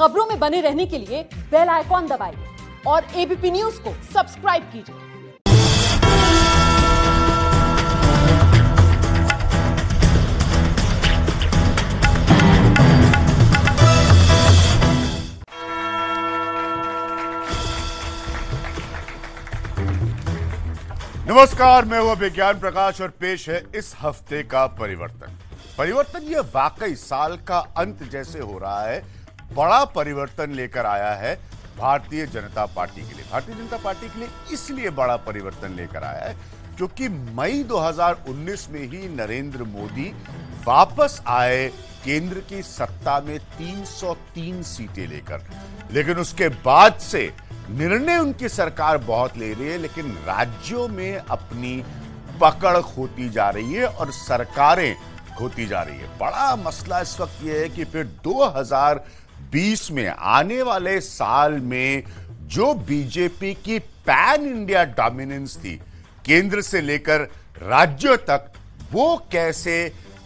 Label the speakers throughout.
Speaker 1: खबरों में बने रहने के लिए बेल आइकॉन दबाइए और एबीपी न्यूज को सब्सक्राइब कीजिए नमस्कार मैं हूं विज्ञान प्रकाश और पेश है इस हफ्ते का परिवर्तन परिवर्तन यह वाकई साल का अंत जैसे हो रहा है बड़ा परिवर्तन लेकर आया है भारतीय जनता पार्टी के लिए भारतीय जनता पार्टी के लिए इसलिए बड़ा परिवर्तन लेकर आया है क्योंकि मई 2019 में ही नरेंद्र मोदी वापस आए केंद्र की सत्ता में 303 सीटें लेकर लेकिन उसके बाद से निर्णय उनकी सरकार बहुत ले रही है लेकिन राज्यों में अपनी पकड़ खोती जा रही है और सरकारें खोती जा रही है बड़ा मसला इस वक्त यह है कि फिर 2000 2020 में आने वाले साल में जो बीजेपी की पैन इंडिया डोमिनेंस थी केंद्र से लेकर राज्य तक वो कैसे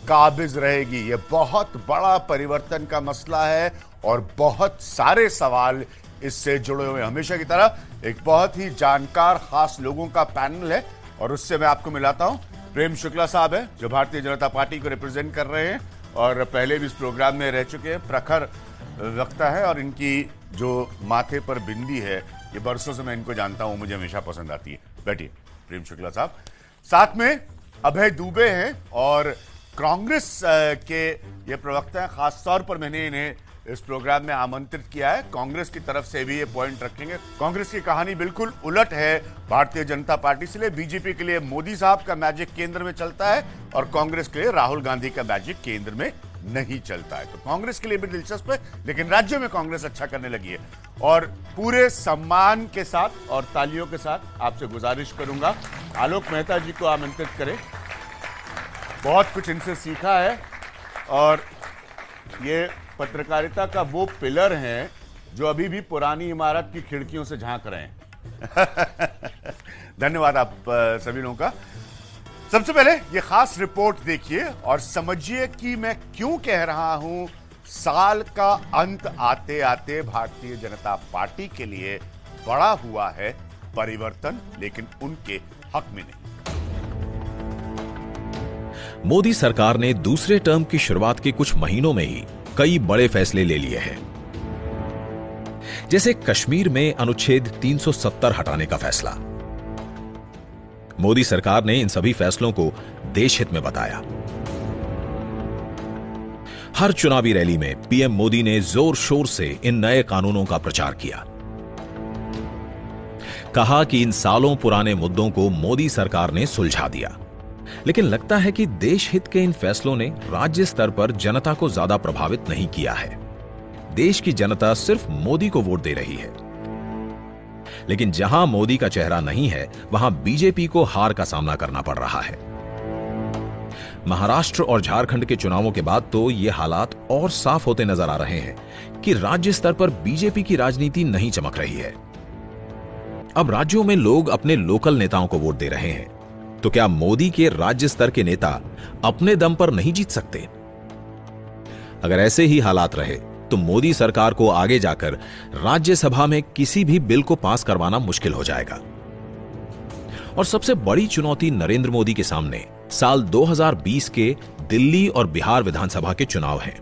Speaker 1: काबिज रहेगी ये बहुत बड़ा परिवर्तन का मसला है और बहुत सारे सवाल इससे जुड़े हुए हमेशा की तरह एक बहुत ही जानकार खास लोगों का पैनल है और उससे मैं आपको मिलाता हूं प्रेम शुक्ला साहब है जो भारतीय जनता पार्टी को रिप्रेजेंट कर रहे हैं और पहले भी इस प्रोग्राम में रह चुके हैं प्रखर रखता है और इनकी जो माथे पर बिंदी है ये बरसों से मैं इनको जानता हूं मुझे हमेशा पसंद आती है बैठिए प्रेम शुक्ला साहब साथ में अभय दुबे हैं और कांग्रेस के ये प्रवक्ता हैं खास तौर पर मैंने इन्हें इस प्रोग्राम में आमंत्रित किया है कांग्रेस की तरफ से भी ये पॉइंट रखेंगे कांग्रेस की कहानी बिल्कुल उलट है भारतीय जनता पार्टी से बीजेपी के लिए मोदी साहब का मैजिक केंद्र में चलता है और कांग्रेस के लिए राहुल गांधी का मैजिक केंद्र में नहीं चलता है तो कांग्रेस के लिए भी दिलचस्प है लेकिन राज्यों में कांग्रेस अच्छा करने लगी है और पूरे सम्मान के साथ और तालियों के साथ आपसे गुजारिश करूंगा आलोक मेहता जी को आमंत्रित करें बहुत कुछ इनसे सीखा है और ये पत्रकारिता का वो पिलर है जो अभी भी पुरानी इमारत की खिड़कियों से झांक रहे हैं धन्यवाद आप सभी लोगों का सबसे पहले ये खास रिपोर्ट देखिए और समझिए कि मैं क्यों कह रहा हूं साल का अंत आते आते भारतीय जनता पार्टी के लिए बड़ा हुआ है परिवर्तन लेकिन उनके हक में नहीं
Speaker 2: मोदी सरकार ने दूसरे टर्म की शुरुआत के कुछ महीनों में ही कई बड़े फैसले ले लिए हैं जैसे कश्मीर में अनुच्छेद 370 हटाने का फैसला मोदी सरकार ने इन सभी फैसलों को देश हित में बताया हर चुनावी रैली में पीएम मोदी ने जोर शोर से इन नए कानूनों का प्रचार किया कहा कि इन सालों पुराने मुद्दों को मोदी सरकार ने सुलझा दिया लेकिन लगता है कि देश हित के इन फैसलों ने राज्य स्तर पर जनता को ज्यादा प्रभावित नहीं किया है देश की जनता सिर्फ मोदी को वोट दे रही है लेकिन जहां मोदी का चेहरा नहीं है वहां बीजेपी को हार का सामना करना पड़ रहा है महाराष्ट्र और झारखंड के चुनावों के बाद तो ये हालात और साफ होते नजर आ रहे हैं कि राज्य स्तर पर बीजेपी की राजनीति नहीं चमक रही है अब राज्यों में लोग अपने लोकल नेताओं को वोट दे रहे हैं तो क्या मोदी के राज्य स्तर के नेता अपने दम पर नहीं जीत सकते अगर ऐसे ही हालात रहे तो मोदी सरकार को आगे जाकर राज्यसभा में किसी भी बिल को पास करवाना मुश्किल हो जाएगा और सबसे बड़ी चुनौती नरेंद्र मोदी के सामने साल 2020 के दिल्ली और बिहार विधानसभा के चुनाव हैं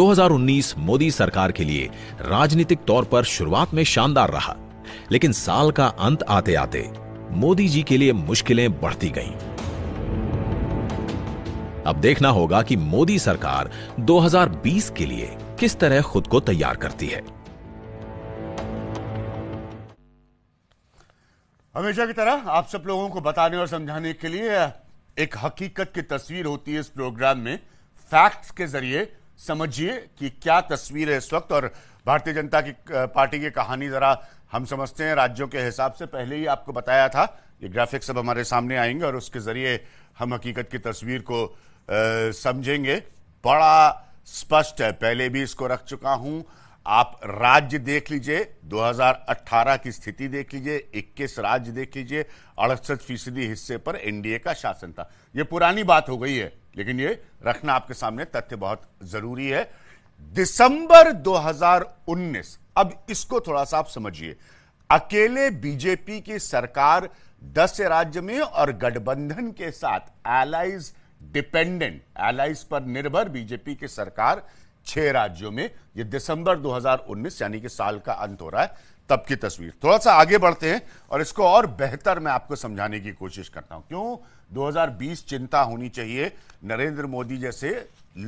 Speaker 2: 2019 मोदी सरकार के लिए राजनीतिक तौर पर शुरुआत में शानदार रहा लेकिन साल का अंत आते आते मोदी जी के लिए मुश्किलें बढ़ती गईं। अब देखना होगा कि मोदी सरकार 2020 के लिए किस तरह खुद को तैयार करती है
Speaker 1: हमेशा की तरह आप सब लोगों को बताने और समझाने के लिए एक हकीकत की तस्वीर होती है इस प्रोग्राम में फैक्ट्स के जरिए समझिए कि क्या तस्वीर है इस वक्त और भारतीय जनता की पार्टी की कहानी जरा हम समझते हैं राज्यों के हिसाब से पहले ही आपको बताया था ये ग्राफिक्स सब हमारे सामने आएंगे और उसके जरिए हम हकीकत की तस्वीर को समझेंगे बड़ा स्पष्ट है पहले भी इसको रख चुका हूं आप राज्य देख लीजिए 2018 की स्थिति देख लीजिए 21 राज्य देख लीजिए अड़सठ फीसदी हिस्से पर एनडीए का शासन था यह पुरानी बात हो गई है लेकिन यह रखना आपके सामने तथ्य बहुत जरूरी है दिसंबर 2019 अब इसको थोड़ा सा आप समझिए अकेले बीजेपी की सरकार दस राज्य में और गठबंधन के साथ एलाइज डिपेंडेंट एलाइज पर निर्भर बीजेपी की सरकार छह राज्यों में ये दिसंबर 2019 यानी कि साल का अंत हो रहा है तब की तस्वीर थोड़ा सा आगे बढ़ते हैं और इसको और बेहतर मैं आपको समझाने की कोशिश करता हूं क्यों 2020 चिंता होनी चाहिए नरेंद्र मोदी जैसे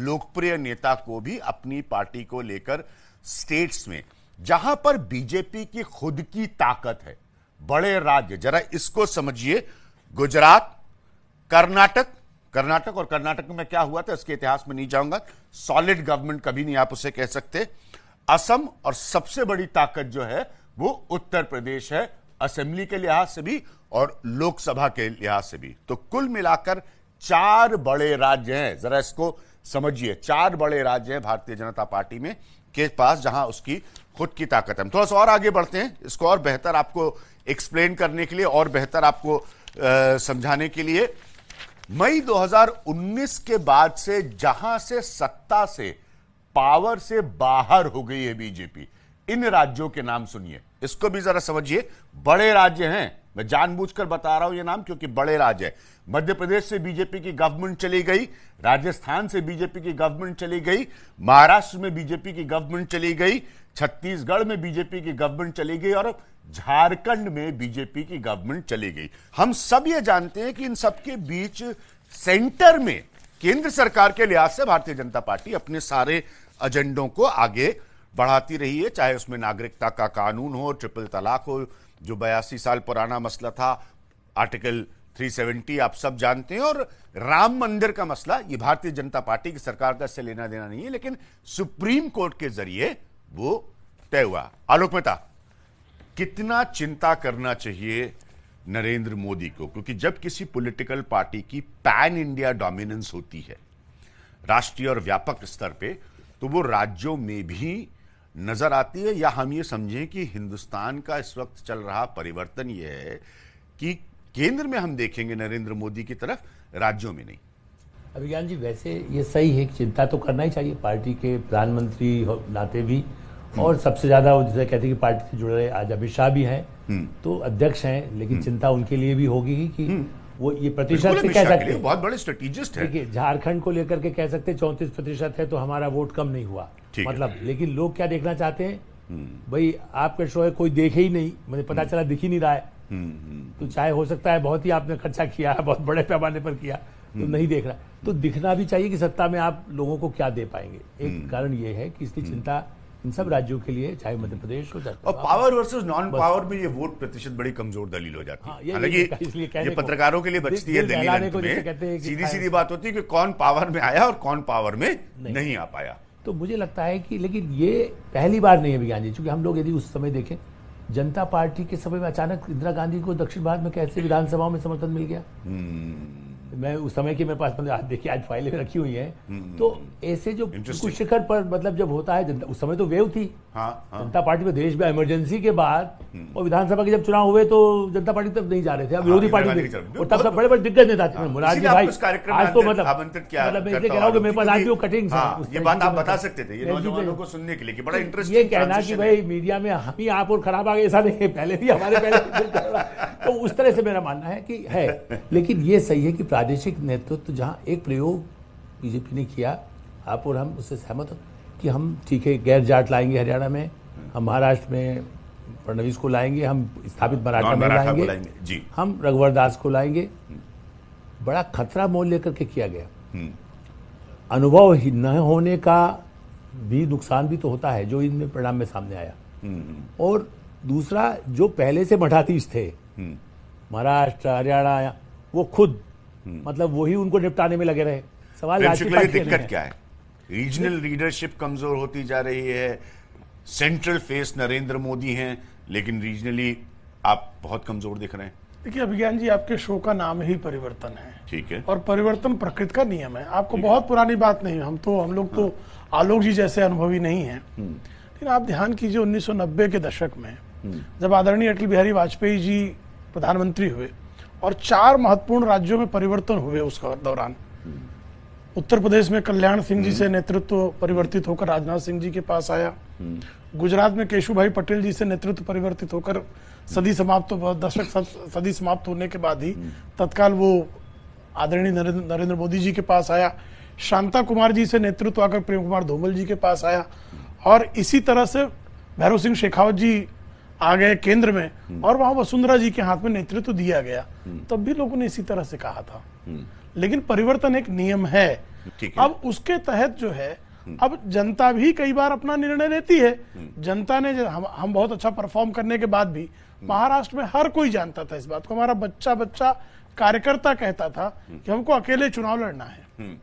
Speaker 1: लोकप्रिय नेता को भी अपनी पार्टी को लेकर स्टेट्स में जहां पर बीजेपी की खुद की ताकत है बड़े राज्य जरा इसको समझिए गुजरात कर्नाटक कर्नाटक और कर्नाटक में क्या हुआ था इसके इतिहास में नहीं जाऊंगा सॉलिड गवर्नमेंट कभी नहीं आप उसे कह सकते असम और सबसे बड़ी ताकत जो है वो उत्तर प्रदेश है असेंबली के लिहाज से भी और लोकसभा के लिहाज से भी तो कुल मिलाकर चार बड़े राज्य हैं जरा इसको समझिए चार बड़े राज्य हैं भारतीय जनता पार्टी में के पास जहां उसकी खुद की ताकत है थोड़ा सा और आगे बढ़ते हैं इसको और बेहतर आपको एक्सप्लेन करने के लिए और बेहतर आपको समझाने के लिए मई 2019 के बाद से जहां से सत्ता से पावर से बाहर हो गई है बीजेपी इन राज्यों के नाम सुनिए इसको भी जरा समझिए बड़े राज्य हैं मैं जानबूझकर बता रहा हूं ये नाम क्योंकि बड़े राज्य है मध्य प्रदेश से बीजेपी की गवर्नमेंट चली गई राजस्थान से बीजेपी की गवर्नमेंट चली गई महाराष्ट्र में बीजेपी की गवर्नमेंट चली गई छत्तीसगढ़ में बीजेपी की गवर्नमेंट चली गई और झारखंड में बीजेपी की गवर्नमेंट चली गई हम सब ये जानते हैं कि इन सबके बीच सेंटर में केंद्र सरकार के लिहाज से भारतीय जनता पार्टी अपने सारे एजेंडों को आगे बढ़ाती रही है चाहे उसमें नागरिकता का कानून हो ट्रिपल तलाक हो जो बयासी साल पुराना मसला था आर्टिकल 370 आप सब जानते हैं और राम मंदिर का मसला ये भारतीय जनता पार्टी की सरकार का इससे लेना देना नहीं है लेकिन सुप्रीम कोर्ट के जरिए वो तय हुआ आलोक मेहता कितना चिंता करना चाहिए नरेंद्र मोदी को क्योंकि जब किसी पॉलिटिकल पार्टी की पैन इंडिया डोमिनेंस होती है राष्ट्रीय और व्यापक स्तर पे तो वो राज्यों में भी नजर आती है या हम ये समझें कि हिंदुस्तान का इस वक्त चल रहा परिवर्तन ये है कि केंद्र में हम देखेंगे नरेंद्र मोदी की तरफ राज्यों में नहीं
Speaker 3: अभिज्ञान जी वैसे ये सही है चिंता तो करना ही चाहिए पार्टी के प्रधानमंत्री नाते भी हम्म। और सबसे ज़्यादा वो जैसे कहते हैं कि पार्टी से जुड़े आज अमित शाह भी हैं हम्म। तो अध्यक्ष हैं लेकिन हम्म। चिंता उनके लिए भी होगी ही कि वो ये प्रतिशत से कह सकते बहुत
Speaker 1: बड़े स्ट्रेटेजिस्ट है देखिए
Speaker 3: झारखंड को लेकर के कह सकते चौंतीस प्रतिशत है तो हमारा वोट कम नहीं हुआ मतलब लेकिन लोग क्या देखना चाहते हैं भाई आपका शो है कोई देखे ही नहीं मुझे पता चला दिख ही नहीं रहा है तो चाहे हो सकता है बहुत ही आपने खर्चा किया है बहुत बड़े पैमाने पर किया तो नहीं देख रहा तो दिखना भी चाहिए कि सत्ता में आप लोगों को क्या दे पाएंगे एक कारण ये है कि इसकी चिंता इन
Speaker 1: सब राज्यों के लिए चाहे मध्य प्रदेश हो चाहे और पावर वर्सेस नॉन पावर में ये वोट प्रतिशत बड़ी कमजोर दलील हो जाती है हाँ, हालांकि ये पत्रकारों के लिए बचती है दलील में सीधी सीधी बात होती है कि कौन पावर में आया और कौन पावर में नहीं आ पाया तो मुझे लगता है कि लेकिन ये
Speaker 3: पहली बार नहीं है विज्ञान जी चूंकि हम लोग यदि उस समय देखें जनता पार्टी के समय में अचानक इंदिरा गांधी को दक्षिण भारत में कैसे विधानसभाओं में समर्थन मिल गया
Speaker 1: हम्म।
Speaker 3: मैं उस समय के मेरे पास मतलब आज देखिए आज फाइलें रखी हुई हैं हम्म, हम्म, तो ऐसे जो हम्म। कुछ शिखर पर मतलब जब होता है उस समय तो वेव थी हाँ, हाँ। जनता पार्टी में तो देश में इमरजेंसी के बाद हम्म। और विधानसभा के जब चुनाव हुए तो जनता पार्टी तब नहीं जा रहे थे अब हाँ, विरोधी हाँ, पार्टी थे और तब सब बड़े बड़े दिग्गज नेता थे हाँ। मुरारजी भाई आज तो
Speaker 1: मतलब आमंत्रित किया मतलब मैं तो कह रहा हूँ मेरे पास आज भी वो कटिंग था हाँ, ये बात आप बता सकते थे ये नौजवानों को सुनने के लिए कि बड़ा इंटरेस्ट ये कहना कि भाई
Speaker 3: मीडिया में हम ही आप और खराब आ गए ऐसा नहीं पहले भी हमारे पहले तो उस तरह से मेरा मानना है कि है लेकिन ये सही है कि प्रादेशिक नेतृत्व जहाँ एक प्रयोग बीजेपी ने किया आप और हम उससे सहमत हो कि हम ठीक है गैर जाट लाएंगे हरियाणा में हम महाराष्ट्र में फडनवीस को लाएंगे हम स्थापित मराठा में लाएंगे, जी। हम रघुवर दास को लाएंगे बड़ा खतरा मोल लेकर के किया गया हम्म। अनुभव न होने का भी नुकसान भी तो होता है जो इनमें परिणाम में सामने आया
Speaker 1: हम्म, हम्म।
Speaker 3: और दूसरा जो पहले से मठाधीश थे महाराष्ट्र हरियाणा वो खुद मतलब वही उनको निपटाने में लगे रहे
Speaker 1: सवाल दिक्कत क्या है रीजनल लीडरशिप कमजोर होती जा रही है सेंट्रल फेस नरेंद्र मोदी हैं लेकिन रीजनली आप बहुत कमजोर दिख रहे हैं
Speaker 4: देखिए अभिज्ञान जी आपके शो का नाम ही परिवर्तन है ठीक है और परिवर्तन प्रकृति का नियम है आपको बहुत पुरानी बात नहीं हम तो हम लोग तो हाँ। तो आलोक जी जैसे अनुभवी नहीं है हम्म। लेकिन आप ध्यान कीजिए 1990 के दशक में हम्म। जब आदरणीय अटल बिहारी वाजपेयी जी प्रधानमंत्री हुए और चार महत्वपूर्ण राज्यों में परिवर्तन हुए उस दौरान उत्तर प्रदेश में कल्याण सिंह जी से हम्म। नेतृत्व परिवर्तित होकर राजनाथ सिंह जी के पास आया हम्म। गुजरात में केशु भाई पटेल जी से नेतृत्व परिवर्तित होकर सदी समाप्त दशक सदी समाप्त होने के बाद ही हम्म। तत्काल वो आदरणीय नरेंद्र मोदी जी के पास आया शांता कुमार जी से नेतृत्व आकर प्रेम कुमार धूमल जी के पास आया और इसी तरह से भैरव सिंह शेखावत जी आ गए केंद्र में हम्म। और वहां वसुंधरा जी के हाथ में नेतृत्व दिया गया हम्म। तब भी लोगों ने इसी तरह से कहा था हम्म। लेकिन परिवर्तन एक नियम है अब उसके तहत जो है अब जनता भी कई बार अपना निर्णय लेती है जनता ने हम, हम बहुत अच्छा परफॉर्म करने के बाद भी महाराष्ट्र में हर कोई जानता था इस बात को हमारा बच्चा बच्चा कार्यकर्ता कहता था कि हमको अकेले चुनाव लड़ना है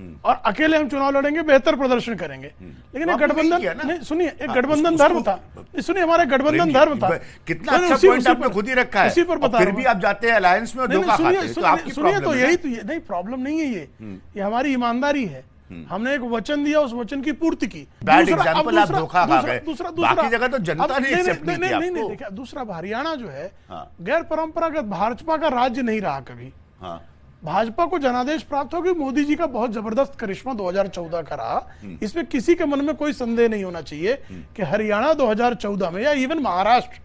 Speaker 4: और अकेले हम चुनाव लड़ेंगे बेहतर प्रदर्शन करेंगे हम्म। लेकिन एक तो गठबंधन नहीं सुनिए एक हाँ, गठबंधन धर्म था सुनिए हमारा गठबंधन धर्म था कितना अच्छा पॉइंट आपने खुद ही रखा है इसी पर बता फिर भी आप
Speaker 1: जाते हैं अलायंस में धोखा खाते हैं तो सुनिए तो यही
Speaker 4: तो नहीं प्रॉब्लम नहीं है ये हम्म। ये हमारी ईमानदारी है हम्म। हमने एक वचन दिया उस वचन की पूर्ति की बैड एग्जांपल आप धोखा खा गए दूसरा दूसरा बाकी जगह तो जनता ने एक्सेप्ट नहीं किया नहीं नहीं देखिए दूसरा हरियाणा जो है हाँ। गैर परंपरागत भाजपा का राज्य नहीं रहा कभी हाँ। भाजपा को जनादेश प्राप्त हो गई मोदी जी का बहुत जबरदस्त करिश्मा 2014 का रहा हम्म। इसमें किसी के मन में कोई संदेह नहीं होना चाहिए हम्म। कि हरियाणा 2014 में या इवन महाराष्ट्र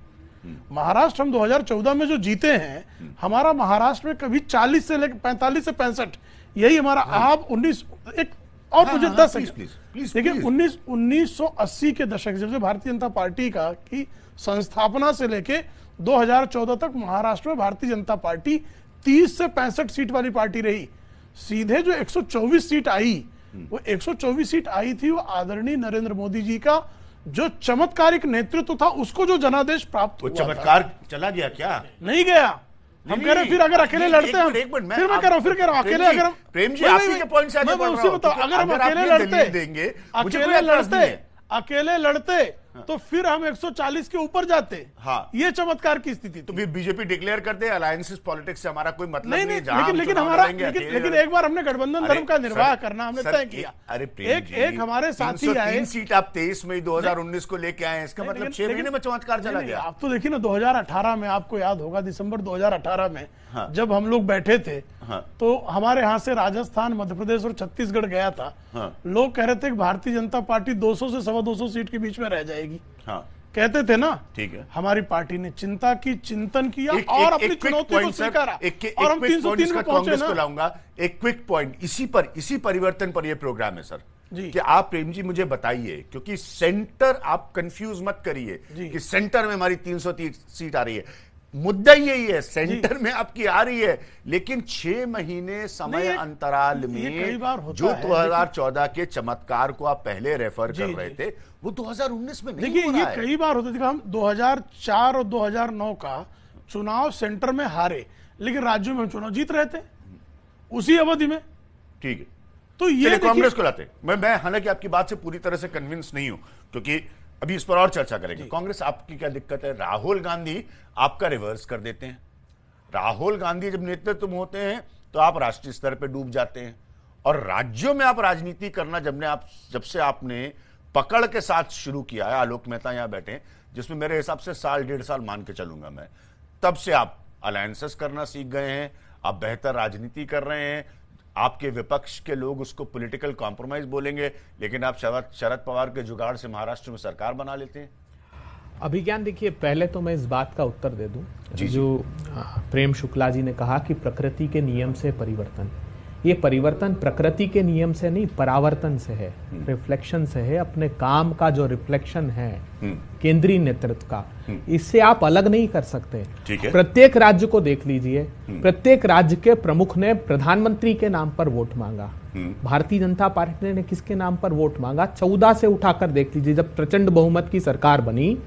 Speaker 4: हम्म। महाराष्ट्र हम 2014 में जो जीते हैं हमारा महाराष्ट्र में कभी 40 से लेकर 45 से पैंसठ यही हमारा हाँ। आप 19 एक और हाँ, मुझे हाँ, दस देखिए उन्नीस उन्नीस के दशक जब से भारतीय जनता पार्टी का की संस्थापना से लेके 2014 तक महाराष्ट्र में भारतीय जनता पार्टी 30 से पैंसठ सीट वाली पार्टी रही सीधे जो 124 सीट आई वो 124 हम्म। सीट आई थी वो आदरणीय नरेंद्र मोदी जी का जो चमत्कारिक नेतृत्व था उसको जो जनादेश प्राप्त हुआ चमत्कार
Speaker 1: चला गया क्या
Speaker 4: नहीं गया हम कह रहे फिर अगर अकेले लड़ते हैं फिर मैं कह रहा हूँ फिर कह रहा हूँ अकेले अगर प्रेम जी आपके के पॉइंट से आगे बढ़ रहा हूँ अगर हम अकेले लड़ते देंगे अकेले लड़ते अकेले लड़ते हाँ। तो फिर हम 140 के ऊपर जाते हाँ ये चमत्कार की स्थिति तो बीजेपी
Speaker 1: डिक्लेयर करते दे पॉलिटिक्स से हमारा कोई मतलब नहीं, नहीं, नहीं लेकिन लेकिन हमारा लेकिन, लेकिन एक
Speaker 4: बार हमने गठबंधन धर्म का निर्वाह करना हमने तय किया अरे एक एक हमारे साथी आए
Speaker 1: सीट आप तेईस मई 2019 को लेके आए इसका मतलब छह महीने में चमत्कार चला गया आप
Speaker 4: तो देखिए ना 2018 में आपको याद होगा दिसंबर 2018 में हाँ। जब हम लोग बैठे थे हाँ। तो हमारे यहाँ से राजस्थान मध्य प्रदेश और छत्तीसगढ़ गया था हाँ। लोग कह रहे थे भारतीय जनता पार्टी 200 से सवा 200 सीट के बीच
Speaker 1: में रह जाएगी
Speaker 4: हाँ। कहते थे ना ठीक है हमारी पार्टी ने चिंता की चिंतन किया एक, और एक, अपनी चुनौती को स्वीकारा और हम तीन सौ
Speaker 1: लाऊंगा एक क्विक पॉइंट इसी पर इसी परिवर्तन पर यह प्रोग्राम है सर जी कि आप प्रेम जी मुझे बताइए क्योंकि सेंटर आप कंफ्यूज मत करिए कि सेंटर में हमारी 303 सीट आ रही है मुद्दा यही है सेंटर में आपकी आ रही है लेकिन छह महीने समय अंतराल में जो 2014 के चमत्कार को आप पहले रेफर कर रहे थे वो 2019 में नहीं देखिए ये कई
Speaker 4: बार होता था हम 2004 और 2009 का चुनाव सेंटर में हारे लेकिन राज्यों में हम चुनाव जीत रहे थे उसी अवधि में ठीक है तो
Speaker 1: ये कांग्रेस को लाते मैं मैं हालांकि आपकी बात से पूरी तरह से कन्विंस नहीं हूं क्योंकि अभी इस पर और चर्चा करेंगे कांग्रेस आपकी क्या दिक्कत है राहुल गांधी आपका रिवर्स कर देते हैं राहुल गांधी जब नेतृत्व में होते हैं तो आप राष्ट्रीय स्तर पर डूब जाते हैं और राज्यों में आप राजनीति करना जब ने आप जब से आपने पकड़ के साथ शुरू किया है आलोक मेहता यहां बैठे जिसमें मेरे हिसाब से साल डेढ़ साल मान के चलूंगा मैं तब से आप अलायंसेस करना सीख गए हैं आप बेहतर राजनीति कर रहे हैं आपके विपक्ष के लोग उसको पॉलिटिकल कॉम्प्रोमाइज बोलेंगे लेकिन आप शरद शरद पवार के जुगाड़ से महाराष्ट्र में सरकार
Speaker 5: बना लेते हैं अभिज्ञान देखिए पहले तो मैं इस बात का उत्तर दे दूं जो हाँ, प्रेम शुक्ला जी ने कहा कि प्रकृति के नियम से परिवर्तन ये परिवर्तन प्रकृति के नियम से नहीं परावर्तन से है रिफ्लेक्शन हम्म। से है अपने काम का जो रिफ्लेक्शन है हम्म। केंद्रीय नेतृत्व का हम्म। इससे आप अलग नहीं कर सकते प्रत्येक राज्य को देख लीजिए प्रत्येक राज्य के प्रमुख ने प्रधानमंत्री के नाम पर वोट मांगा भारतीय जनता पार्टी ने किसके नाम पर वोट मांगा चौदह से उठाकर देख लीजिए जब प्रचंड बहुमत की सरकार बनी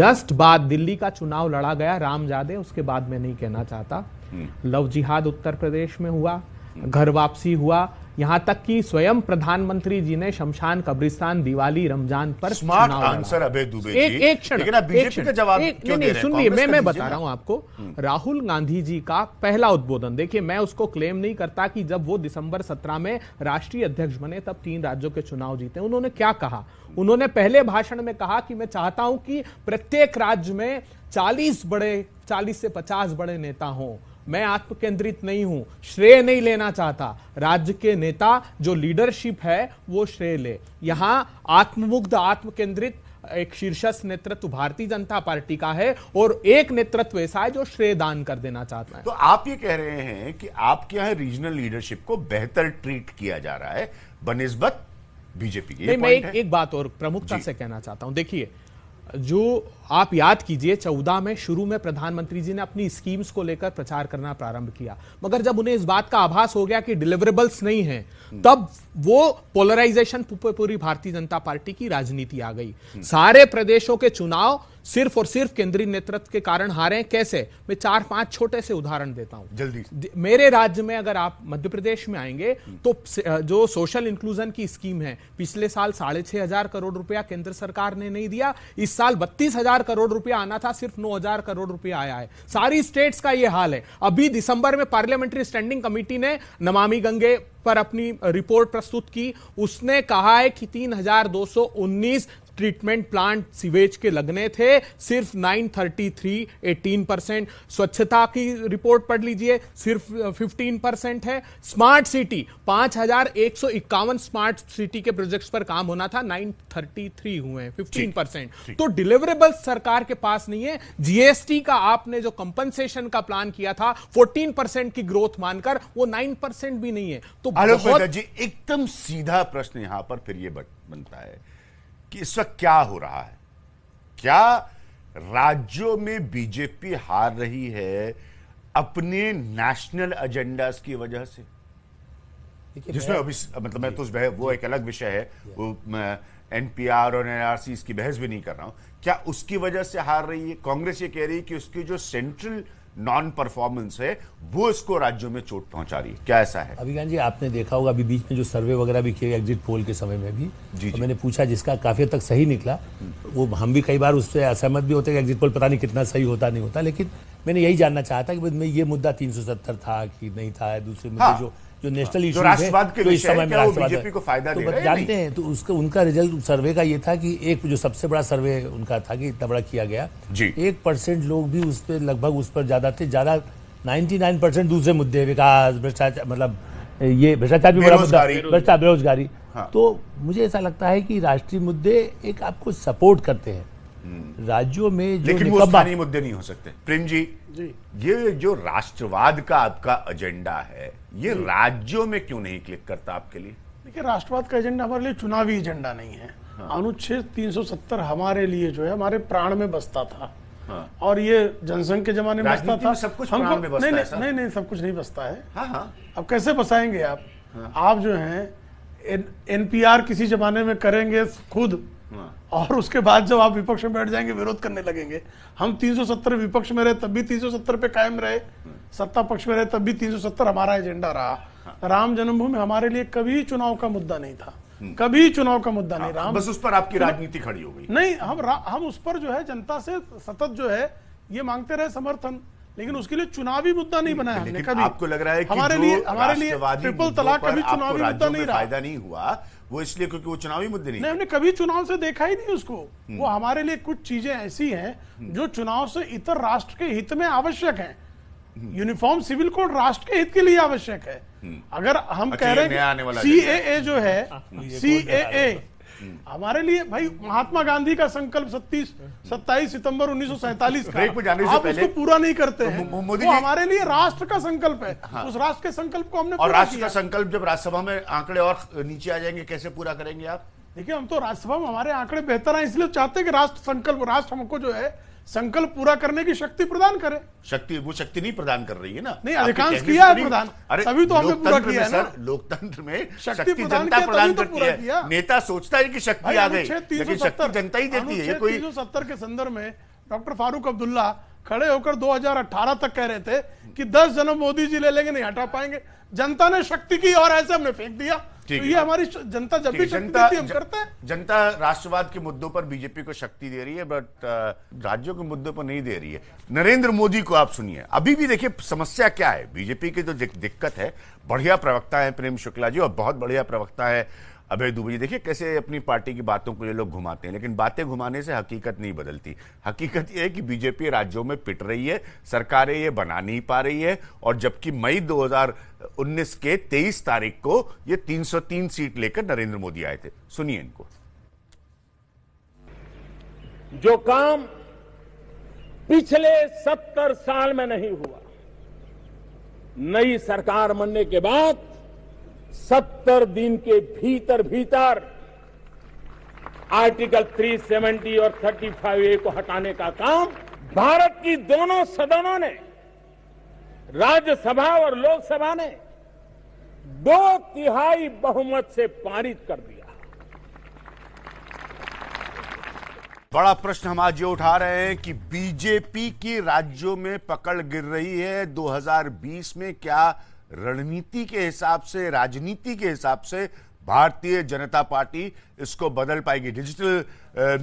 Speaker 5: जस्ट बाद दिल्ली का चुनाव लड़ा गया राम जादे उसके बाद मैं नहीं कहना चाहता लव जिहाद उत्तर प्रदेश में हुआ घर वापसी हुआ यहां तक कि स्वयं प्रधानमंत्री जी ने शमशान कब्रिस्तान दिवाली रमजान पर स्मार्ट आंसर अभय दुबे एक एक क्षण जवाब नहीं नहीं सुनिए मैं मैं बता रहा हूं आपको हम्म। राहुल गांधी जी का पहला उद्बोधन देखिए मैं उसको क्लेम नहीं करता कि जब वो दिसंबर सत्रह में राष्ट्रीय अध्यक्ष बने तब तीन राज्यों के चुनाव जीते उन्होंने क्या कहा उन्होंने पहले भाषण में कहा कि मैं चाहता हूं कि प्रत्येक राज्य में चालीस बड़े चालीस से पचास बड़े नेता हों मैं आत्म केंद्रित नहीं हूं श्रेय नहीं लेना चाहता राज्य के नेता जो लीडरशिप है वो श्रेय ले यहां आत्ममुग्ध आत्म केंद्रित एक शीर्षस्थ नेतृत्व भारतीय जनता पार्टी का है और एक नेतृत्व ऐसा है जो श्रेय दान कर देना चाहता है तो आप ये कह रहे हैं कि आपके यहाँ रीजनल लीडरशिप को बेहतर
Speaker 1: ट्रीट किया जा रहा है बनिस्बत बीजेपी की मैं एक, एक
Speaker 5: बात और प्रमुखता से कहना चाहता हूं देखिए जो आप याद कीजिए चौदह में शुरू में प्रधानमंत्री जी ने अपनी स्कीम्स को लेकर प्रचार करना प्रारंभ किया मगर जब उन्हें इस बात का आभास हो गया कि डिलीवरेबल्स नहीं है हम्म। तब वो पोलराइजेशन पूरी भारतीय जनता पार्टी की राजनीति आ गई सारे प्रदेशों के चुनाव सिर्फ और सिर्फ केंद्रीय नेतृत्व के कारण हारे हैं कैसे मैं चार पांच छोटे से उदाहरण देता हूं जल्दी मेरे राज्य में अगर आप मध्य प्रदेश में आएंगे तो जो सोशल इंक्लूजन की स्कीम है पिछले साल साढ़े छह हजार करोड़ रुपया केंद्र सरकार ने नहीं दिया इस साल बत्तीस हजार करोड़ रुपया आना था सिर्फ नौ हजार करोड़ रुपया आया है सारी स्टेट्स का यह हाल है अभी दिसंबर में पार्लियामेंट्री स्टैंडिंग कमेटी ने नमामि गंगे पर अपनी रिपोर्ट प्रस्तुत की उसने कहा है कि 3219 ट्रीटमेंट प्लांट सीवेज के लगने थे सिर्फ 933 18 परसेंट स्वच्छता की रिपोर्ट पढ़ लीजिए सिर्फ 15 परसेंट है स्मार्ट सिटी इक्यावन स्मार्ट सिटी के प्रोजेक्ट्स पर काम होना था 933 हुए हैं 15 परसेंट तो डिलीवरेबल सरकार के पास नहीं है जीएसटी का आपने जो कंपनसेशन का प्लान किया था 14 परसेंट की ग्रोथ मानकर वो 9 परसेंट भी नहीं है तो आलोक
Speaker 1: एकदम सीधा प्रश्न यहां पर फिर ये बनता है कि इस वक्त क्या हो रहा है क्या राज्यों में बीजेपी हार रही है अपने नेशनल एजेंडा की वजह से जिसमें अभी मतलब मैं तो वो एक अलग विषय है वो एनपीआर और एनआरसी इसकी बहस भी नहीं कर रहा हूं क्या उसकी वजह से हार रही है कांग्रेस ये कह रही है कि उसकी जो सेंट्रल नॉन परफॉर्मेंस है वो इसको राज्यों में चोट पहुंचा रही है क्या ऐसा है
Speaker 3: अभिज्ञान जी आपने देखा होगा अभी बीच में जो सर्वे वगैरह भी किए एग्जिट पोल के समय में भी जी, जी तो मैंने पूछा जिसका काफी तक सही निकला वो हम भी कई बार उससे असहमत भी होते एग्जिट पोल पता नहीं कितना सही होता नहीं होता लेकिन मैंने यही जानना चाहता कि मैं ये मुद्दा तीन था कि नहीं था दूसरे मुद्दे हाँ। जो जो नेशनल इशू हाँ। राष्ट्रवाद के तो इस समय में राष्ट्रवाद को फायदा तो जानते हैं तो उसका उनका रिजल्ट सर्वे का ये था कि एक जो सबसे बड़ा सर्वे उनका था कि इतना बड़ा किया गया एक परसेंट लोग भी उस पर लगभग उस पर ज्यादा थे ज्यादा नाइन परसेंट दूसरे मुद्दे विकास भ्रष्टाचार मतलब ये भ्रष्टाचार भी बड़ा मुद्दा भ्रष्टाचार बेरोजगारी हाँ। तो मुझे ऐसा लगता है कि राष्ट्रीय मुद्दे एक आपको सपोर्ट करते हैं राज्यों में जो लेकिन वो स्थानीय
Speaker 1: मुद्दे नहीं हो सकते प्रेम जी, जी ये जो राष्ट्रवाद का आपका एजेंडा है ये राज्यों में क्यों नहीं क्लिक करता आपके लिए
Speaker 4: देखिए राष्ट्रवाद का एजेंडा हमारे लिए चुनावी एजेंडा नहीं है हाँ। अनुच्छेद 370 हमारे लिए जो है हमारे प्राण में बसता था हाँ। और ये जनसंघ के जमाने में बसता था सब कुछ हमको में बसता नहीं, नहीं नहीं सब कुछ नहीं बसता है हाँ, हाँ, अब कैसे बसाएंगे आप हाँ। आप जो हैं एनपीआर किसी जमाने में करेंगे खुद हाँ। और उसके बाद जब आप विपक्ष में बैठ जाएंगे विरोध करने लगेंगे हम 370 विपक्ष में रहे तब भी 370 पे कायम रहे हाँ। सत्ता पक्ष में रहे तब भी 370 हमारा एजेंडा रहा हाँ। राम जन्मभूमि हमारे लिए कभी चुनाव का मुद्दा नहीं था हम्म। कभी चुनाव का मुद्दा नहीं रहा बस उस पर आपकी राजनीति खड़ी हो गई नहीं हम हम उस पर जो है जनता से सतत जो है ये मांगते रहे समर्थन लेकिन उसके लिए चुनावी मुद्दा नहीं बनाया हमने कभी आपको
Speaker 1: लग रहा है कि हमारे लिए हमारे लिए ट्रिपल तलाक कभी चुनावी
Speaker 4: मुद्दा नहीं रहा फायदा
Speaker 1: नहीं हुआ वो इसलिए क्योंकि वो चुनावी मुद्दे नहीं, हमने
Speaker 4: कभी चुनाव से देखा ही नहीं उसको वो हम्म। हमारे लिए कुछ चीजें ऐसी हैं हम्म। जो चुनाव से इतर राष्ट्र के हित में आवश्यक है हम्म। यूनिफॉर्म सिविल कोड राष्ट्र के हित के लिए आवश्यक है अगर हम अच्छा, कह रहे हैं सी ए जो है सी हाँ, ए हमारे लिए भाई महात्मा गांधी का संकल्प सत्तीस सत्ताईस सितंबर उन्नीस सौ सैतालीस आप उसको पूरा नहीं करते
Speaker 1: मोदी हमारे लिए
Speaker 4: राष्ट्र का संकल्प है हाँ। उस राष्ट्र के संकल्प को हमने और राष्ट्र का
Speaker 1: संकल्प जब राज्यसभा में आंकड़े और नीचे आ जाएंगे कैसे पूरा करेंगे आप देखिए हम तो राज्यसभा में हमारे आंकड़े बेहतर हैं इसलिए
Speaker 4: चाहते हैं कि राष्ट्र संकल्प राष्ट्र हमको जो है संकल्प पूरा करने की शक्ति प्रदान करे
Speaker 1: शक्ति वो शक्ति नहीं प्रदान कर रही है ना नहीं अधिकांश किया है प्रदान अरे तभी तो हमने पूरा किया है ना लोकतंत्र में शक्ति जनता प्रदान तो करती है नेता सोचता है कि शक्ति आ गई लेकिन शक्ति जनता ही देती है कोई
Speaker 4: सत्तर के संदर्भ में डॉक्टर फारूक अब्दुल्ला खड़े होकर 2018 तक कह रहे थे कि 10 जन्म मोदी जी ले लेंगे नहीं हटा पाएंगे जनता ने शक्ति की और ऐसे हमने फेंक दिया ठीक तो ये हमारी जनता जब
Speaker 1: भी जनता हम करते हैं जनता राष्ट्रवाद के मुद्दों पर बीजेपी को शक्ति दे रही है बट uh, राज्यों के मुद्दों पर नहीं दे रही है नरेंद्र मोदी को आप सुनिए अभी भी देखिए समस्या क्या है बीजेपी की जो तो दिक्कत है बढ़िया प्रवक्ता है प्रेम शुक्ला जी और बहुत बढ़िया प्रवक्ता है अभय दुबे जी देखिए कैसे अपनी पार्टी की बातों को ये लोग घुमाते हैं लेकिन बातें घुमाने से हकीकत नहीं बदलती हकीकत ये है कि बीजेपी राज्यों में पिट रही है सरकारें ये बना नहीं पा रही है और जबकि मई 2019 के 23 तारीख को ये 303 सीट लेकर नरेंद्र मोदी आए थे सुनिए इनको
Speaker 3: जो काम पिछले सत्तर साल में नहीं हुआ नई सरकार बनने के बाद सत्तर दिन के भीतर भीतर आर्टिकल 370 और 35 ए को हटाने का काम भारत की दोनों सदनों ने राज्यसभा और लोकसभा ने दो तिहाई बहुमत से पारित कर दिया
Speaker 1: बड़ा प्रश्न हम आज ये उठा रहे हैं कि बीजेपी की राज्यों में पकड़ गिर रही है 2020 में क्या रणनीति के हिसाब से राजनीति के हिसाब से भारतीय जनता पार्टी इसको बदल पाएगी डिजिटल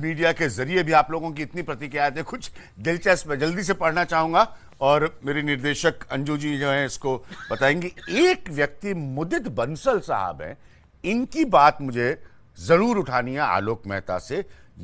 Speaker 1: मीडिया के जरिए भी आप लोगों की इतनी प्रतिक्रिया थे कुछ दिलचस्प जल्दी से पढ़ना चाहूंगा और मेरे निर्देशक अंजू जी जो हैं इसको बताएंगे एक व्यक्ति मुदित बंसल साहब हैं इनकी बात मुझे जरूर उठानी है आलोक मेहता से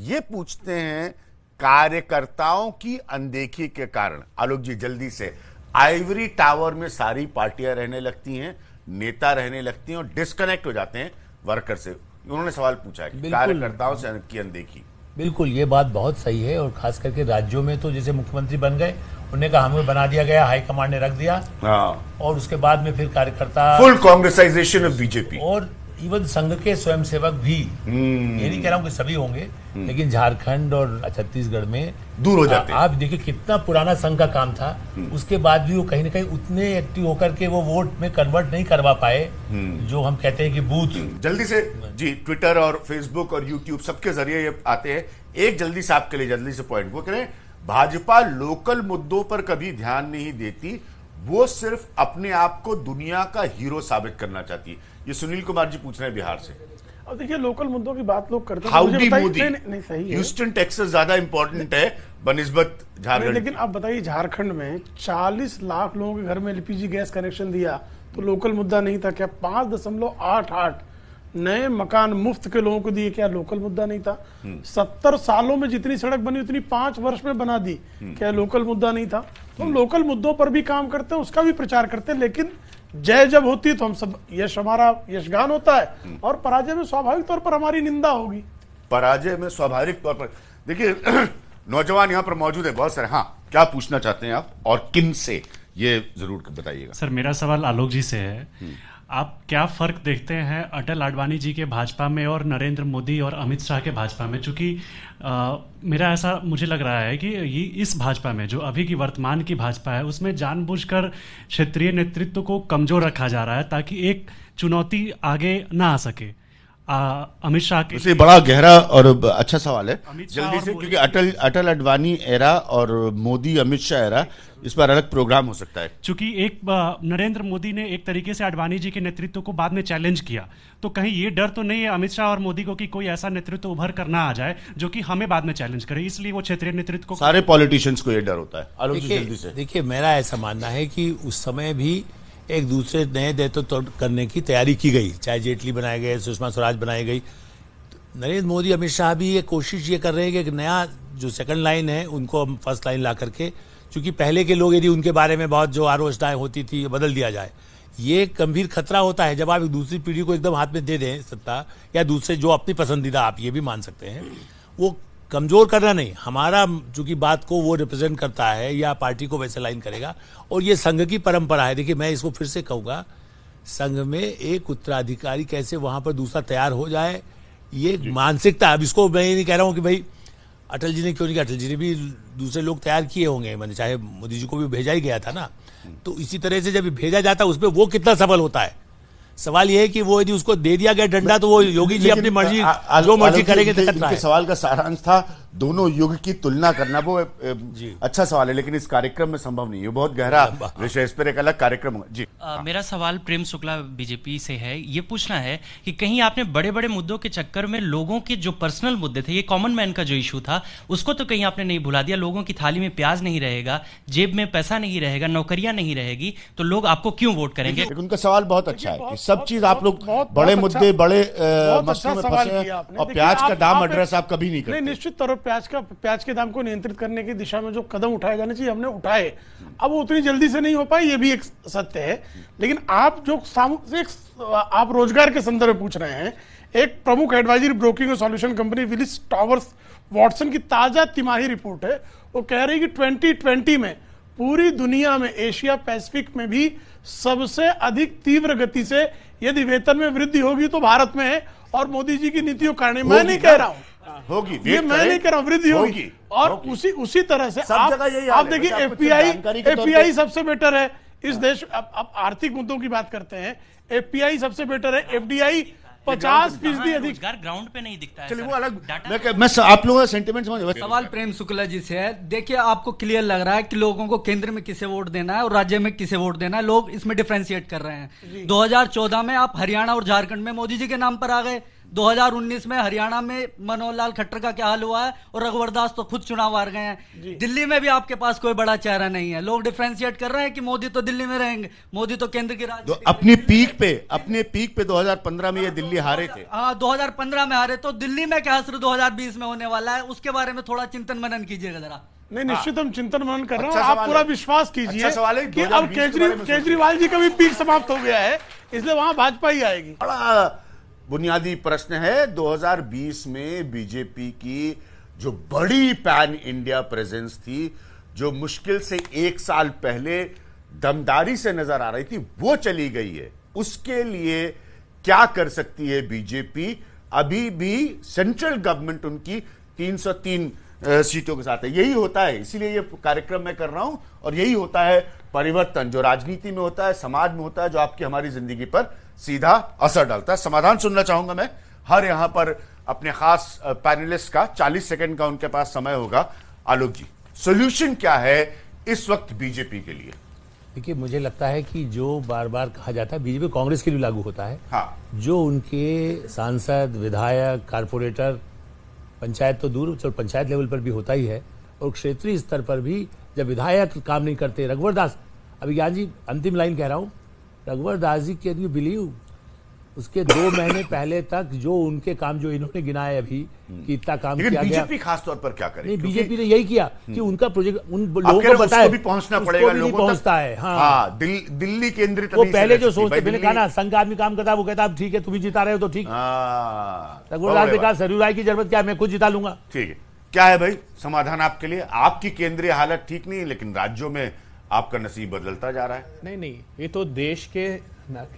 Speaker 1: ये पूछते हैं कार्यकर्ताओं की अनदेखी के कारण आलोक जी जल्दी से आइवरी टावर में सारी पार्टियां रहने लगती हैं नेता रहने लगती हैं और डिस्कनेक्ट हो जाते हैं वर्कर से उन्होंने सवाल पूछा है कार्यकर्ताओं से की अनदेखी
Speaker 3: बिल्कुल ये बात बहुत सही है और खास करके राज्यों में तो जैसे मुख्यमंत्री बन गए उन्होंने कहा हमें बना दिया गया हाईकमांड ने रख दिया हाँ। और उसके बाद में फिर कार्यकर्ता फुल
Speaker 1: कांग्रेसाइजेशन ऑफ बीजेपी
Speaker 3: और इवन संघ के स्वयंसेवक भी हम्म। ये नहीं कह रहा हूँ कि सभी होंगे हम्म। लेकिन झारखंड और छत्तीसगढ़ में दूर हो जाते आप देखिए कितना पुराना संघ का काम था हम्म। उसके बाद भी वो कहीं ना कहीं उतने एक्टिव होकर के वो वोट में कन्वर्ट नहीं करवा पाए जो हम कहते हैं
Speaker 1: कि बूथ जल्दी से जी ट्विटर और फेसबुक और यूट्यूब सबके जरिए ये आते हैं एक जल्दी से आपके लिए जल्दी से पॉइंट वो कह रहे हैं भाजपा लोकल मुद्दों पर कभी ध्यान नहीं देती वो सिर्फ अपने आप को दुनिया का हीरो साबित करना चाहती है ये सुनील कुमार जी पूछ रहे हैं बिहार से
Speaker 4: अब देखिए लोकल मुद्दों की बात लोग करते हैं हाउडी मोदी नहीं सही ह्यूस्टन
Speaker 1: टेक्सास ज्यादा इंपॉर्टेंट है बनिस्बत झारखंड लेकिन
Speaker 4: आप बताइए झारखंड में 40 लाख लोगों के घर में एलपीजी गैस कनेक्शन दिया तो लोकल मुद्दा नहीं था क्या पांच दशमलव आठ आठ नए मकान मुफ्त के लोगों को दिए क्या लोकल मुद्दा नहीं था हम्म। सत्तर सालों में जितनी सड़क बनी उतनी पांच वर्ष में बना दी हम्म। क्या लोकल मुद्दा नहीं था तो लोकल मुद्दों पर भी काम करते हैं उसका भी प्रचार करते हैं लेकिन जय जब होती तो हम सब यश हमारा यशगान होता है हम्म। और पराजय में स्वाभाविक तौर पर हमारी निंदा होगी
Speaker 1: पराजय में स्वाभाविक तौर पर देखिए नौजवान यहाँ पर मौजूद है बहुत सारे हाँ क्या पूछना चाहते हैं आप और किन से ये जरूर बताइएगा सर
Speaker 3: मेरा सवाल आलोक जी से है हम्म। आप क्या फर्क देखते हैं अटल आडवाणी जी के भाजपा में और नरेंद्र मोदी और अमित शाह के भाजपा में चूंकि मेरा ऐसा मुझे लग रहा है कि ये इस भाजपा में जो अभी की वर्तमान की भाजपा है उसमें जानबूझकर क्षेत्रीय नेतृत्व को कमजोर रखा जा रहा है ताकि एक चुनौती आगे
Speaker 1: ना आ सके अमित शाह के उसे बड़ा गहरा और अच्छा सवाल है जल्दी से क्योंकि अटल अटल अडवाणी एरा और मोदी अमित शाह एरा इस पर अलग प्रोग्राम हो सकता है क्योंकि एक नरेंद्र मोदी ने एक तरीके से अडवाणी जी के नेतृत्व को बाद में चैलेंज किया
Speaker 3: तो कहीं ये डर तो नहीं है अमित शाह और मोदी को कि कोई ऐसा नेतृत्व उभर करना आ जाए जो कि हमें बाद में चैलेंज करे इसलिए वो क्षेत्रीय नेतृत्व को सारे पॉलिटिशियंस
Speaker 1: को ये डर होता है देखिए
Speaker 3: मेरा ऐसा मानना है कि उस समय भी एक दूसरे नए दायित्व तो करने की तैयारी की गई चाहे जेटली बनाए गए सुषमा स्वराज बनाई गई नरेंद्र मोदी अमित शाह भी ये कोशिश ये कर रहे हैं कि एक नया जो सेकंड लाइन है उनको हम फर्स्ट लाइन ला करके क्योंकि पहले के लोग यदि उनके बारे में बहुत जो आलोचनाएं होती थी बदल दिया जाए ये गंभीर खतरा होता है जब आप एक दूसरी पीढ़ी को एकदम हाथ में दे दें सत्ता या दूसरे जो अपनी पसंदीदा आप ये भी मान सकते हैं वो कमज़ोर करना नहीं हमारा चूंकि बात को वो रिप्रेजेंट करता है या पार्टी को वैसे लाइन करेगा और ये संघ की परंपरा है देखिए मैं इसको फिर से कहूँगा संघ में एक उत्तराधिकारी कैसे वहां पर दूसरा तैयार हो जाए ये मानसिकता अब इसको मैं ये नहीं कह रहा हूँ कि भाई अटल जी ने क्यों नहीं किया अटल जी ने भी दूसरे लोग तैयार किए होंगे मैंने चाहे मोदी जी को भी भेजा ही गया था ना हम्म। तो इसी तरह से जब भेजा जाता है उसमें वो कितना सफल होता है सवाल ये है कि वो यदि उसको दे दिया गया डंडा तो वो योगी जी अपनी मर्जी जो मर्जी करेंगे तो
Speaker 1: सवाल का सारांश था दोनों युग की तुलना करना वो जी। अच्छा सवाल है लेकिन इस कार्यक्रम में संभव नहीं है बहुत गहरा विषय इस पर एक अलग कार्यक्रम होगा जी
Speaker 3: आ, मेरा सवाल प्रेम शुक्ला बीजेपी से है ये पूछना है कि कहीं आपने बड़े बड़े मुद्दों के चक्कर में लोगों के जो पर्सनल मुद्दे थे ये कॉमन मैन का जो इशू था उसको तो कहीं आपने नहीं भुला दिया लोगों की थाली में प्याज नहीं रहेगा जेब में पैसा नहीं रहेगा
Speaker 1: नौकरियां नहीं रहेगी तो लोग आपको क्यों वोट करेंगे उनका सवाल बहुत अच्छा है सब चीज आप लोग बड़े अच्छा मुद्दे बड़े अच्छा और प्याज का दाम एड्रेस आप कभी नहीं करते निश्चित तौर
Speaker 4: प्याज का प्याज के दाम को नियंत्रित करने की दिशा में जो कदम उठाए जाने चाहिए हमने उठाए अब उतनी जल्दी से नहीं हो पाए ये भी एक सत्य है लेकिन आप जो एक आप रोजगार के संदर्भ में पूछ रहे हैं एक प्रमुख एडवाइजरी ब्रोकिंग और solution company Willis Towers Watson की ताजा तिमाही रिपोर्ट है वो कह रही है कि 2020 में पूरी दुनिया में एशिया पैसिफिक में भी सबसे अधिक तीव्र गति से यदि वेतन में वृद्धि होगी तो भारत में है और मोदी जी की नीतियों कारण मैं नहीं कह रहा हूं
Speaker 1: होगी ये मैं नहीं कर रहा वृद्धि होगी
Speaker 4: और उसी उसी तरह से आप आप देखिए एफपीआई एफपीआई सबसे बेटर है इस हाँ। देश अब आर्थिक मुद्दों की बात करते हैं एफपीआई सबसे बेटर है एफडीआई
Speaker 3: तो पचास फीसदी अधिक ग्राउंड पे नहीं दिखता है वो अलग मैं, तो- मैं आप लोगों का सेंटिमेंट समझ सवाल प्रेम शुक्ला जी से है देखिए आपको क्लियर लग रहा है कि लोगों को केंद्र में किसे वोट देना है और राज्य में किसे वोट देना है लोग इसमें डिफ्रेंशिएट कर रहे हैं 2014 में आप हरियाणा और झारखंड में मोदी जी के नाम पर आ गए 2019 में हरियाणा में मनोहर लाल खट्टर का क्या हाल हुआ है और रघुवर दास तो खुद चुनाव हार गए हैं दिल्ली में भी आपके पास कोई बड़ा चेहरा नहीं है लोग डिफ्रेंशिएट कर रहे हैं कि मोदी तो दिल्ली में रहेंगे मोदी तो केंद्र की राज
Speaker 1: तो अपनी पीक पे अपने पीक पे 2015 में ये दिल्ली हारे थे
Speaker 3: हाँ दो में हारे तो दिल्ली में क्या असर दो में होने वाला है उसके बारे में थोड़ा चिंतन मनन कीजिएगा जरा नहीं निश्चित
Speaker 4: हम चिंतन मनन कर रहे हैं अच्छा आप पूरा विश्वास अच्छा कीजिए कि अब केजरीवाल
Speaker 1: जी का भी पीक समाप्त हो गया है इसलिए वहाँ भाजपा ही आएगी बुनियादी प्रश्न है 2020 में बीजेपी की जो बड़ी पैन इंडिया प्रेजेंस थी जो मुश्किल से एक साल पहले दमदारी से नजर आ रही थी वो चली गई है उसके लिए क्या कर सकती है बीजेपी अभी भी सेंट्रल गवर्नमेंट उनकी 303 सीटों के साथ है यही होता है इसीलिए ये कार्यक्रम मैं कर रहा हूं और यही होता है परिवर्तन जो राजनीति में होता है समाज में होता है जो आपकी हमारी जिंदगी पर सीधा असर डालता है समाधान सुनना चाहूंगा मैं हर यहां पर अपने खास पैनलिस्ट का 40 सेकंड का उनके पास समय होगा आलोक जी सोल्यूशन क्या है इस वक्त बीजेपी के लिए
Speaker 3: देखिए मुझे लगता है कि जो बार बार कहा जाता है बीजेपी कांग्रेस के लिए लागू होता है हाँ। जो उनके सांसद विधायक कारपोरेटर पंचायत तो दूर चलो पंचायत लेवल पर भी होता ही है और क्षेत्रीय स्तर पर भी जब विधायक काम नहीं करते रघुवर दास अभी ज्ञान जी अंतिम लाइन कह रहा हूँ Raghubar Das ji can you believe उसके दो महीने पहले तक जो उनके काम जो इन्होंने गिनाए अभी हम्म। कि इतना काम किया बीजेपी
Speaker 1: खास तौर पर क्या करे बीजेपी
Speaker 3: ने यही किया कि हम्म। उनका प्रोजेक्ट उन लोगों को बताया भी पहुंचना पड़ेगा लोगों पहुंचता है हाँ, हाँ
Speaker 1: दिल्ली केंद्रित वो पहले जो सोचते मैंने कहा ना
Speaker 3: संघ आदमी काम करता वो कहता ठीक है तुम ही जिता
Speaker 1: रहे हो तो ठीक है हाँ। ने सरयू राय की जरूरत क्या मैं खुद जिता लूंगा ठीक है क्या है भाई समाधान आपके लिए आपकी केंद्रीय हालत ठीक नहीं है लेकिन राज्यों में आपका नसीब बदलता जा रहा है
Speaker 5: नहीं नहीं ये तो देश के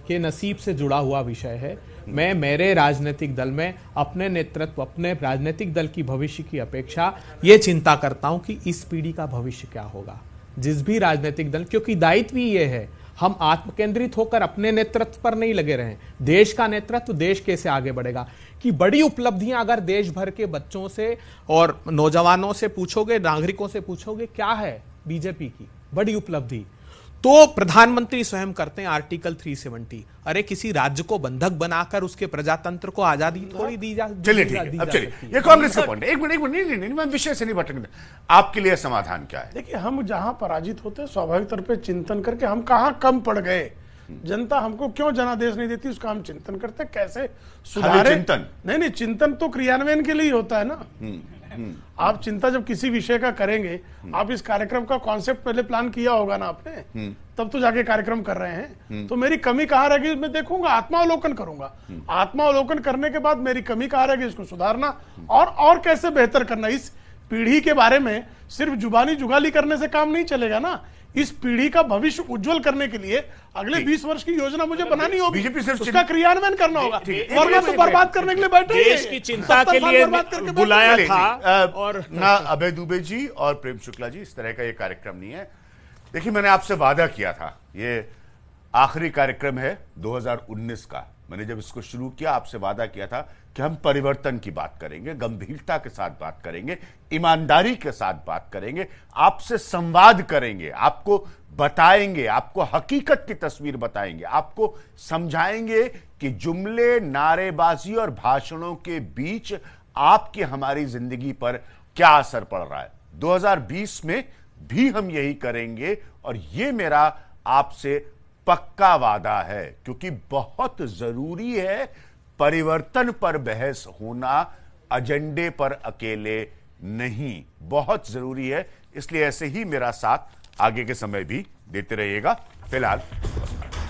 Speaker 5: के नसीब से जुड़ा हुआ विषय है मैं मेरे राजनीतिक दल में अपने नेतृत्व अपने राजनीतिक दल की भविष्य की अपेक्षा ये चिंता करता हूँ कि इस पीढ़ी का भविष्य क्या होगा जिस भी राजनीतिक दल क्योंकि दायित्व ये है हम आत्मकेंद्रित होकर अपने नेतृत्व पर नहीं लगे रहे देश का नेतृत्व देश कैसे आगे बढ़ेगा कि बड़ी उपलब्धियां अगर देश भर के बच्चों से और नौजवानों से पूछोगे नागरिकों से पूछोगे क्या है बीजेपी की बड़ी उपलब्धि तो प्रधानमंत्री स्वयं करते हैं आर्टिकल 370 अरे किसी राज्य को बंधक बनाकर उसके प्रजातंत्र को आजादी हाँ। थोड़ी दी जा चलिए ठीक है अब चलिए ये कांग्रेस का पॉइंट एक मिनट एक मिनट नहीं
Speaker 1: नहीं मैं विषय से नहीं भटक आपके लिए समाधान क्या है
Speaker 4: देखिए हम जहां पराजित होते हैं स्वाभाविक तौर पर चिंतन करके हम कहां कम पड़ गए हम्म। जनता हमको क्यों जनादेश नहीं देती उसका हम चिंतन करते कैसे सुधारे चिंतन नहीं नहीं चिंतन तो क्रियान्वयन के लिए होता है ना
Speaker 1: हम्म। हम्म।
Speaker 4: आप चिंता जब किसी विषय का करेंगे हम्म। आप इस कार्यक्रम का कॉन्सेप्ट पहले प्लान किया होगा ना आपने हम्म। तब तो जाके कार्यक्रम कर रहे हैं तो मेरी कमी कहा रहेगी मैं देखूंगा आत्मावलोकन करूंगा आत्मावलोकन करने के बाद मेरी कमी कहा रहेगी इसको सुधारना और और कैसे बेहतर करना इस पीढ़ी के बारे में सिर्फ जुबानी जुगाली करने से काम नहीं चलेगा ना इस पीढ़ी का भविष्य उज्जवल करने के लिए अगले 20 वर्ष की योजना मुझे बनानी होगी बीजेपी सिर्फ उसका क्रियान्वयन करना होगा वरना तो बर्बाद करने
Speaker 1: के लिए बैठे देश की चिंता के लिए बुलाया था और ना अभय दुबे जी और प्रेम शुक्ला जी इस तरह का ये कार्यक्रम नहीं है देखिए मैंने आपसे वादा किया था ये आखिरी कार्यक्रम है 2019 का मैंने जब इसको शुरू किया आपसे वादा किया था कि हम परिवर्तन की बात करेंगे गंभीरता के साथ बात करेंगे ईमानदारी के साथ बात करेंगे आपसे संवाद करेंगे आपको बताएंगे आपको हकीकत की तस्वीर बताएंगे आपको समझाएंगे कि जुमले नारेबाजी और भाषणों के बीच आपकी हमारी जिंदगी पर क्या असर पड़ रहा है 2020 में भी हम यही करेंगे और ये मेरा आपसे पक्का वादा है क्योंकि बहुत जरूरी है परिवर्तन पर बहस होना एजेंडे पर अकेले नहीं बहुत जरूरी है इसलिए ऐसे ही मेरा साथ आगे के समय भी देते रहिएगा फिलहाल